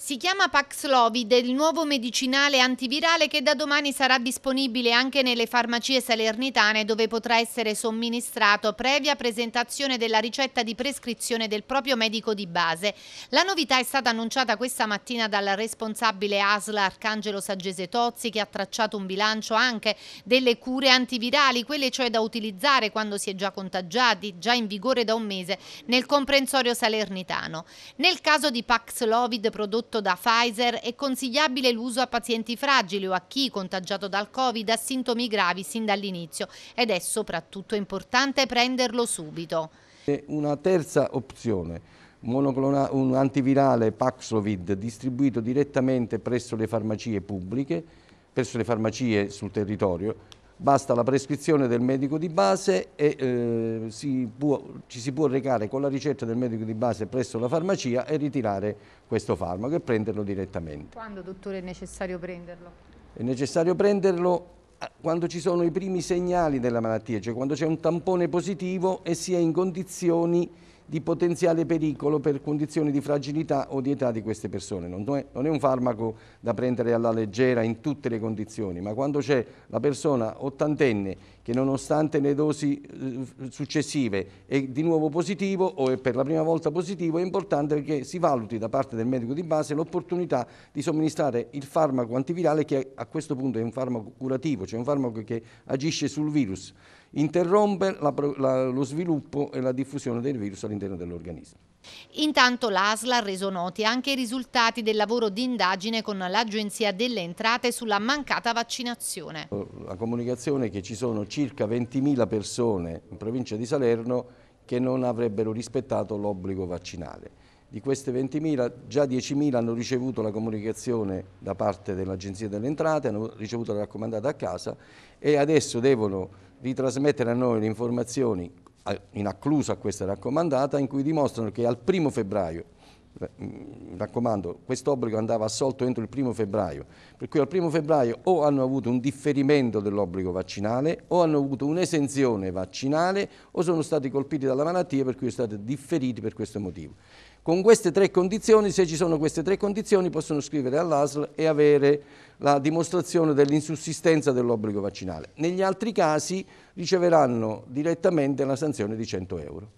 Si chiama Paxlovid, il nuovo medicinale antivirale che da domani sarà disponibile anche nelle farmacie salernitane dove potrà essere somministrato previa presentazione della ricetta di prescrizione del proprio medico di base. La novità è stata annunciata questa mattina dal responsabile ASLA Arcangelo Saggese Tozzi che ha tracciato un bilancio anche delle cure antivirali, quelle cioè da utilizzare quando si è già contagiati, già in vigore da un mese nel comprensorio salernitano. Nel caso di Paxlovid prodotto prodotto da Pfizer è consigliabile l'uso a pazienti fragili o a chi contagiato dal Covid ha sintomi gravi sin dall'inizio ed è soprattutto importante prenderlo subito. Una terza opzione un antivirale Paxlovid distribuito direttamente presso le farmacie pubbliche, presso le farmacie sul territorio, basta la prescrizione del medico di base e eh, si può, ci si può recare con la ricetta del medico di base presso la farmacia e ritirare questo farmaco e prenderlo direttamente. Quando dottore è necessario prenderlo? È necessario prenderlo eh, quando ci sono i primi segnali della malattia, cioè quando c'è un tampone positivo e si è in condizioni di potenziale pericolo per condizioni di fragilità o di età di queste persone. Non è, non è un farmaco da prendere alla leggera in tutte le condizioni, ma quando c'è la persona ottantenne che nonostante le dosi eh, successive è di nuovo positivo o è per la prima volta positivo, è importante che si valuti da parte del medico di base l'opportunità di somministrare il farmaco antivirale che a questo punto è un farmaco curativo, cioè un farmaco che agisce sul virus interrompe la, la, lo sviluppo e la diffusione del virus all'interno dell'organismo. Intanto l'ASLA ha reso noti anche i risultati del lavoro di indagine con l'Agenzia delle Entrate sulla mancata vaccinazione. Eh, la comunicazione è che ci sono circa 20.000 persone in provincia di Salerno che non avrebbero rispettato l'obbligo vaccinale. Di queste 20.000 già 10.000 hanno ricevuto la comunicazione da parte dell'Agenzia delle Entrate, hanno ricevuto la raccomandata a casa e adesso devono di trasmettere a noi le informazioni in accluso a questa raccomandata in cui dimostrano che al primo febbraio Mm, mi raccomando, questo obbligo andava assolto entro il primo febbraio, per cui al primo febbraio o hanno avuto un differimento dell'obbligo vaccinale o hanno avuto un'esenzione vaccinale o sono stati colpiti dalla malattia per cui sono stati differiti per questo motivo. Con queste tre condizioni, se ci sono queste tre condizioni, possono scrivere all'ASL e avere la dimostrazione dell'insussistenza dell'obbligo vaccinale. Negli altri casi riceveranno direttamente la sanzione di 100 euro.